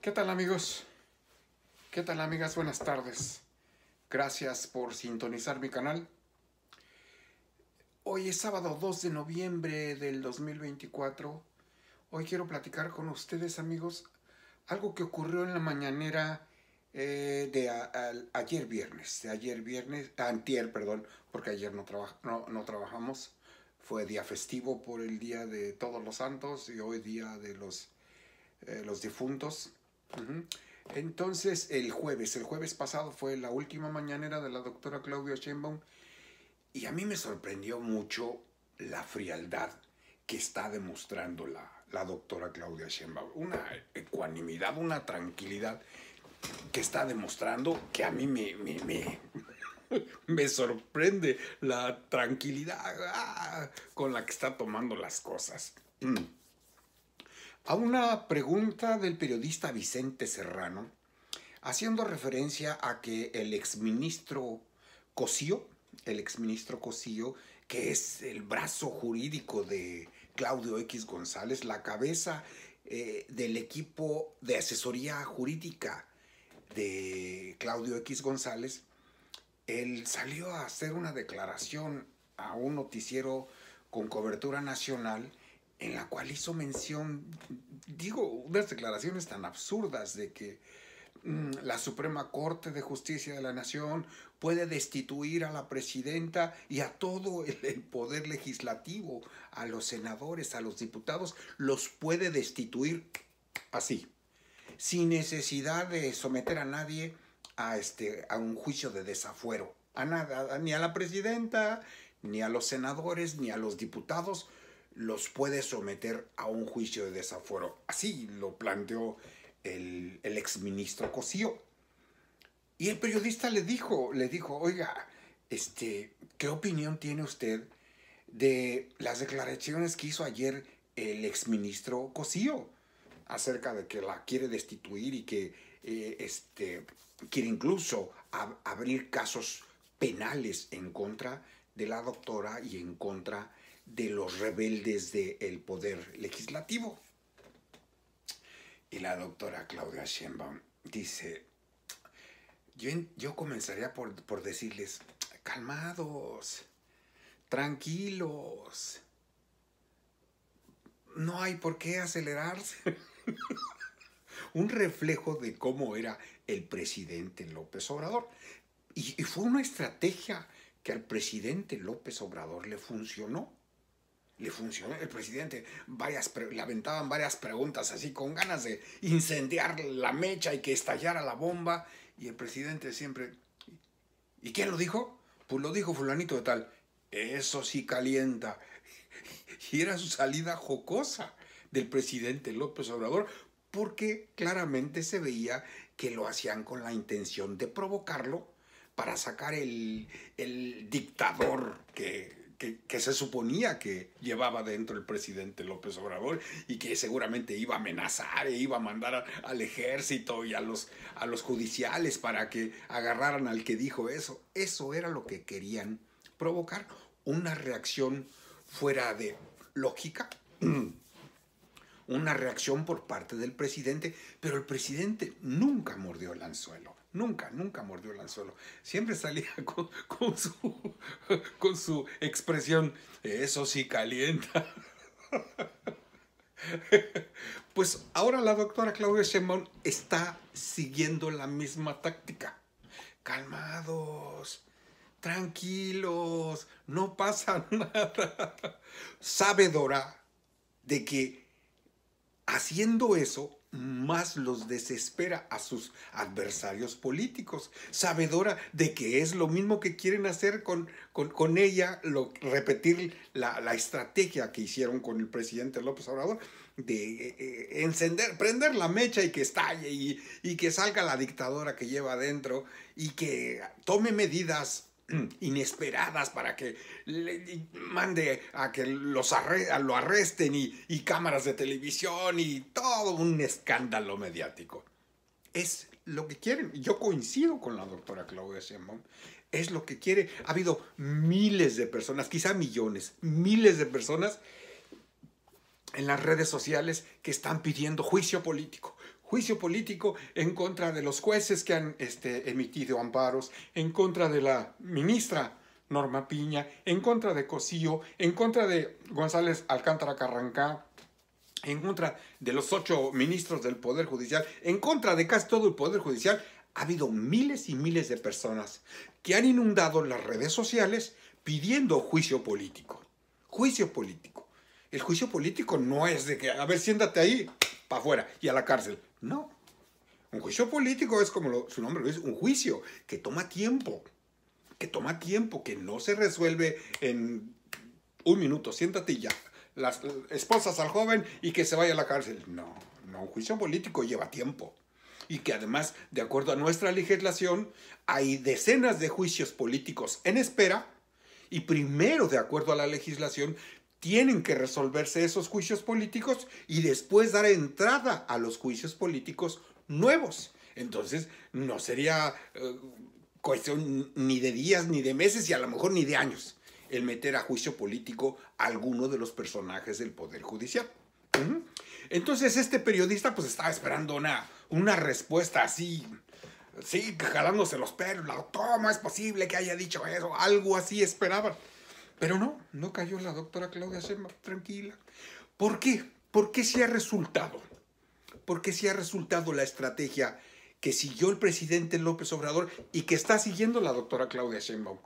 ¿Qué tal amigos? ¿Qué tal amigas? Buenas tardes. Gracias por sintonizar mi canal. Hoy es sábado 2 de noviembre del 2024. Hoy quiero platicar con ustedes amigos algo que ocurrió en la mañanera eh, de ayer viernes. De ayer viernes, antier, perdón, porque ayer no, no, trabajamos. Fue día festivo por el Día de Todos los Santos y hoy Día de los... Eh, los difuntos. Entonces, el jueves, el jueves pasado fue la última mañanera de la doctora Claudia Sheinbaum y a mí me sorprendió mucho la frialdad que está demostrando la, doctora Claudia Sheinbaum. Una ecuanimidad, una tranquilidad que está demostrando que a mí me, me, me, sorprende la tranquilidad ah, con la que está tomando las cosas. Mm a una pregunta del periodista Vicente Serrano, haciendo referencia a que el exministro Cosío, el exministro Cosío, que es el brazo jurídico de Claudio X González, la cabeza eh, del equipo de asesoría jurídica de Claudio X González, él salió a hacer una declaración a un noticiero con cobertura nacional en la cual hizo mención, digo, unas declaraciones tan absurdas de que mm, la Suprema Corte de Justicia de la Nación puede destituir a la presidenta y a todo el, poder legislativo, a los senadores, a los diputados, los puede destituir así, sin necesidad de someter a nadie a, este, a un juicio de desafuero, a nada, ni a la presidenta, ni a los senadores, ni a los diputados, los puede someter a un juicio de desafuero. Así lo planteó el, el exministro Cosío. Y el periodista le dijo, le dijo, oiga, este, ¿qué opinión tiene usted de las declaraciones que hizo ayer el exministro Cosío acerca de que la quiere destituir y que eh, este, quiere incluso abrir casos penales en contra de la doctora y en contra de los rebeldes del el poder legislativo. Y la doctora Claudia Sheinbaum dice, yo, yo comenzaría por, decirles, calmados, tranquilos, no hay por qué acelerarse. un reflejo de cómo era el presidente López Obrador. y, fue una estrategia que al presidente López Obrador le funcionó le funcionó el presidente. Varias le aventaban varias preguntas así con ganas de incendiar la mecha y que estallara la bomba. Y el presidente siempre... ¿Y quién lo dijo? Pues lo dijo fulanito de tal. Eso sí calienta. Y era su salida jocosa del presidente López Obrador, porque claramente se veía que lo hacían con la intención de provocarlo para sacar el, el dictador que que, se suponía que llevaba dentro el presidente López Obrador y que seguramente iba a amenazar e iba a mandar al ejército y a los, a los judiciales para que agarraran al que dijo eso. Eso era lo que querían provocar, una reacción fuera de lógica. una reacción por parte del presidente, pero el presidente nunca mordió el anzuelo. Nunca, nunca mordió el anzuelo. Siempre salía con, su, con su expresión, eso sí calienta. Pues ahora la doctora Claudia Sheinbaum está siguiendo la misma táctica. Calmados, tranquilos, no pasa nada. Sabedora de que Haciendo eso, más los desespera a sus adversarios políticos, sabedora de que es lo mismo que quieren hacer con, con, ella, lo, repetir la, estrategia que hicieron con el presidente López Obrador, de eh, eh, encender, prender la mecha y que estalle y, y que salga la dictadora que lleva adentro y que tome medidas inesperadas para que le mande a que los lo arresten y, cámaras de televisión y todo un escándalo mediático. Es lo que quieren. Yo coincido con la doctora Claudia simón Es lo que quiere. Ha habido miles de personas, quizá millones, miles de personas en las redes sociales que están pidiendo juicio político juicio político en contra de los jueces que han este, emitido amparos, en contra de la ministra Norma Piña, en contra de Cosío, en contra de González Alcántara Carrancá, en contra de los ocho ministros del Poder Judicial, en contra de casi todo el Poder Judicial. Ha habido miles y miles de personas que han inundado las redes sociales pidiendo juicio político. Juicio político. El juicio político no es de que, a ver, siéntate ahí, para afuera y a la cárcel. No. Un juicio político es como su nombre lo dice, un juicio que toma tiempo, que toma tiempo, que no se resuelve en un minuto, siéntate y ya, las esposas al joven y que se vaya a la cárcel. No, no, un juicio político lleva tiempo. Y que además, de acuerdo a nuestra legislación, hay decenas de juicios políticos en espera y primero, de acuerdo a la legislación, tienen que resolverse esos juicios políticos y después dar entrada a los juicios políticos nuevos. Entonces, no sería eh, cuestión ni de días, ni de meses y a lo mejor ni de años el meter a juicio político a alguno de los personajes del Poder Judicial. Entonces, este periodista pues estaba esperando una, una respuesta así, sí, jalándose los pelos, ¿cómo es posible que haya dicho eso? Algo así esperaban. Pero no, no cayó la doctora Claudia Sheinbaum, tranquila. ¿Por qué? ¿Por qué se ha resultado? ¿Por qué ha resultado la estrategia que siguió el presidente López Obrador y que está siguiendo la doctora Claudia Sheinbaum?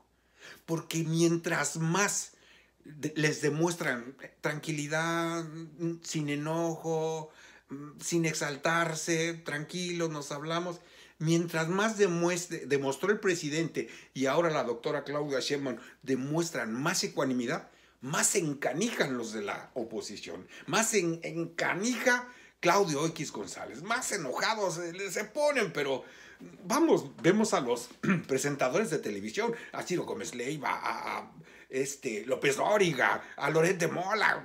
Porque mientras más les demuestran tranquilidad, sin enojo, mm, sin exaltarse, tranquilos, nos hablamos, Mientras más demostró el presidente y ahora la doctora Claudia Sheinbaum demuestran más ecuanimidad, más encanijan los de la oposición, más encanija Claudio X González, más enojados eh, se ponen, pero vamos, vemos a los presentadores de televisión, a Ciro Gómez Leiva, a, este, López Dóriga, a Loret Mola.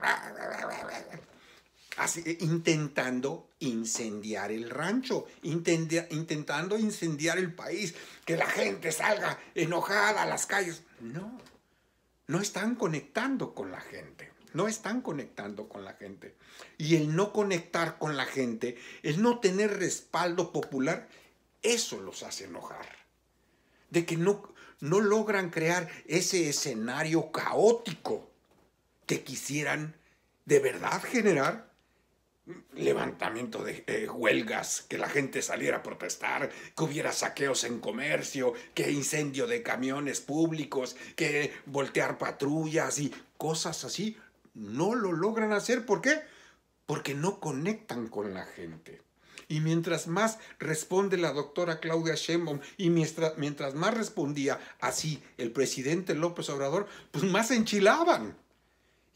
Eh, intentando incendiar el rancho, intentando incendiar el país, que la gente salga enojada a las calles. No, no están conectando con la gente. No están conectando con la gente. Y el no conectar con la gente, el no tener respaldo popular, eso los hace enojar. De que no, no logran crear ese escenario caótico que quisieran de verdad generar levantamiento de eh, huelgas, que la gente saliera a protestar, que hubiera saqueos en comercio, que incendio de camiones públicos, que voltear patrullas y cosas así, no lo logran hacer. ¿Por qué? Porque no conectan con la gente. Y mientras más responde la doctora Claudia Sheinbaum y mientras, más respondía así el presidente López Obrador, pues más enchilaban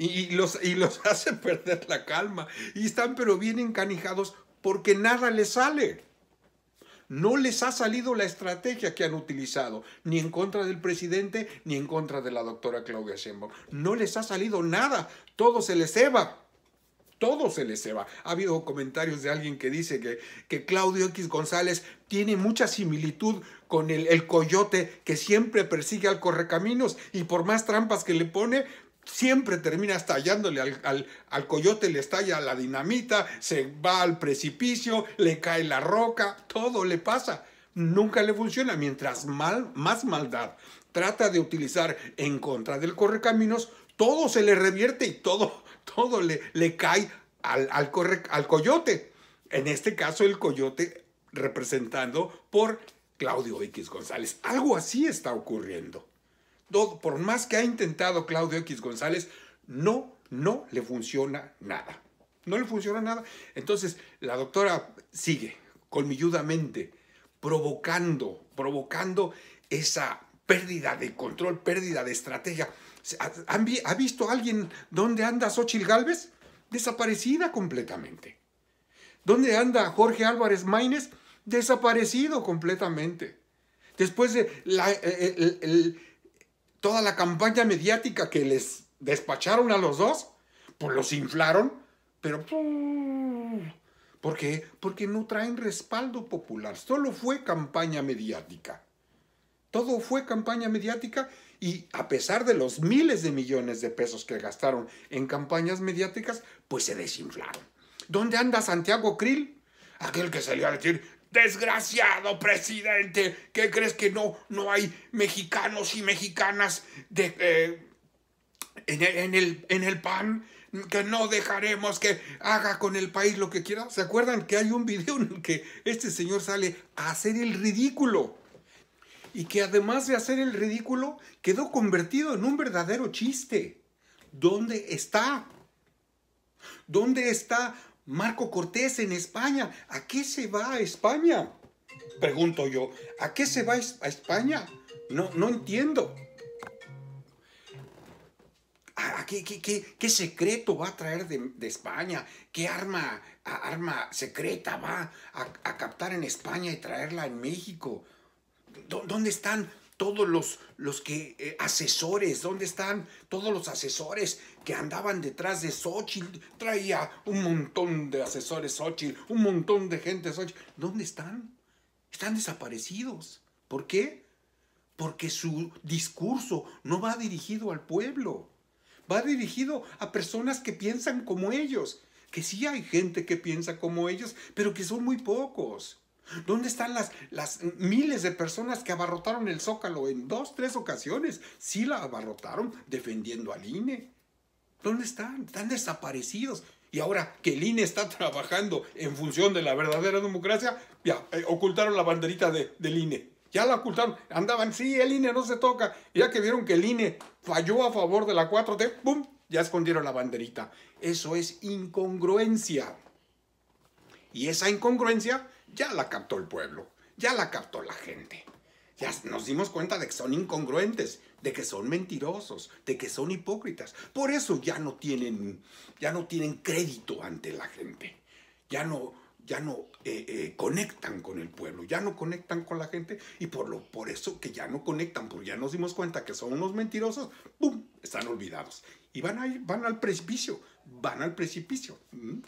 y los, y los hace perder la calma. Y están pero bien encanijados porque nada les sale. No les ha salido la estrategia que han utilizado, ni en contra del presidente, ni en contra de la doctora Claudia Sheinbaum. No les ha salido nada. Todo se les ceba. Todo se les ceba. Ha habido comentarios de alguien que dice que, Claudio X González tiene mucha similitud con el, el coyote que siempre persigue al correcaminos y por más trampas que le pone, siempre termina estallándole al, coyote, le estalla la dinamita, se va al precipicio, le cae la roca, todo le pasa. Nunca le funciona, mientras mal, más maldad trata de utilizar en contra del correcaminos, todo se le revierte y todo, todo le, cae al, al coyote. En este caso, el coyote representando por Claudio X González. Algo así está ocurriendo por más que ha intentado Claudio X González, no, no le funciona nada. No le funciona nada. Entonces, la doctora sigue colmilludamente provocando, provocando esa pérdida de control, pérdida de estrategia. ¿Ha, visto alguien dónde anda Xochitl Galvez? Desaparecida completamente. ¿Dónde anda Jorge Álvarez Maínez? Desaparecido completamente. Después de la, eh, eh, toda la campaña mediática que les despacharon a los dos, pues los inflaron, pero... ¿Por qué? Porque no traen respaldo popular, solo fue campaña mediática. Todo fue campaña mediática y a pesar de los miles de millones de pesos que gastaron en campañas mediáticas, pues se desinflaron. ¿Dónde anda Santiago Krill? Aquel que salió a decir, Desgraciado presidente, ¿qué crees que no, no hay mexicanos y mexicanas de, eh, en, el, en, el, en el PAN? que no dejaremos que haga con el país lo que quiera. ¿Se acuerdan que hay un video en el que este señor sale a hacer el ridículo? Y que además de hacer el ridículo, quedó convertido en un verdadero chiste. ¿Dónde está? ¿Dónde está Marco Cortés en España. ¿A qué se va a España? Pregunto yo. ¿A qué se va a España? No, no entiendo. ¿A qué, secreto va a traer de, España? ¿Qué arma, arma secreta va a, a, captar en España y traerla en México? ¿Dónde están todos los, los que eh, asesores, ¿dónde están todos los asesores que andaban detrás de Xochitl? Traía un montón de asesores Xochitl, un montón de gente Xochitl. ¿Dónde están? Están desaparecidos. ¿Por qué? Porque su discurso no va dirigido al pueblo, va dirigido a personas que piensan como ellos, que sí hay gente que piensa como ellos, pero que son muy pocos. ¿Dónde están las, miles de personas que abarrotaron el Zócalo en dos, tres ocasiones? Sí la abarrotaron defendiendo al INE. ¿Dónde están? Están desaparecidos. Y ahora que el INE está trabajando en función de la verdadera democracia, ya eh, ocultaron la banderita de, del INE. Ya la ocultaron. Andaban, sí, el INE no se toca. ya que vieron que el INE falló a favor de la 4T, ¡pum! Ya escondieron la banderita. Eso es incongruencia. Y esa incongruencia ya la captó el pueblo, ya la captó la gente. Ya nos dimos cuenta de que son incongruentes, de que son mentirosos, de que son hipócritas. Por eso ya no tienen, ya no tienen crédito ante la gente. Ya no, ya no eh, eh, conectan con el pueblo, ya no conectan con la gente y por, lo, por eso que ya no conectan, porque ya nos dimos cuenta que son unos mentirosos, ¡pum! Están olvidados. Y van, van al precipicio, van al precipicio. Mm.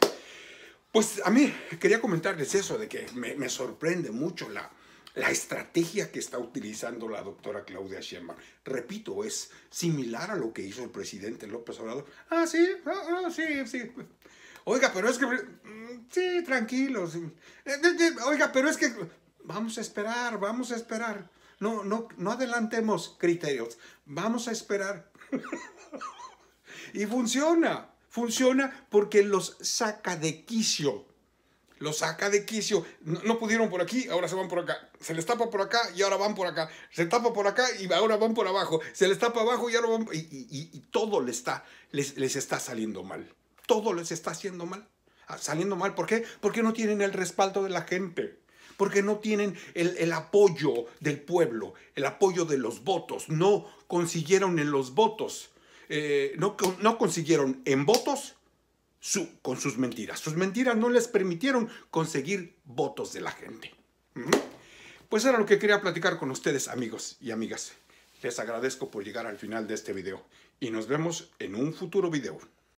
Pues a mí quería comentarles eso, de que me, sorprende mucho la, estrategia que está utilizando la doctora Claudia Sheinbaum, repito, es similar a lo que hizo el presidente López Obrador. Ah, sí, ah, ah, sí, sí. Oiga, pero es que... Mm, sí, tranquilos. Eh, oiga, pero es que... Vamos a esperar, vamos a esperar. No, no, no adelantemos criterios. Vamos a esperar. y funciona funciona porque los saca de quicio. Los saca de quicio. No, pudieron por aquí, ahora se van por acá. Se les tapa por acá y ahora van por acá. Se tapa por acá y ahora van por abajo. Se les tapa abajo y ahora van... por y, y todo les está, les, está saliendo mal. Todo les está haciendo mal. Ah, saliendo mal, ¿por qué? Porque no tienen el respaldo de la gente porque no tienen el, el, apoyo del pueblo, el apoyo de los votos, no consiguieron en los votos. Eh, no, no consiguieron en votos con sus mentiras. Sus mentiras no les permitieron conseguir votos de la gente. Pues era lo que quería platicar con ustedes, amigos y amigas. Les agradezco por llegar al final de este video y nos vemos en un futuro video.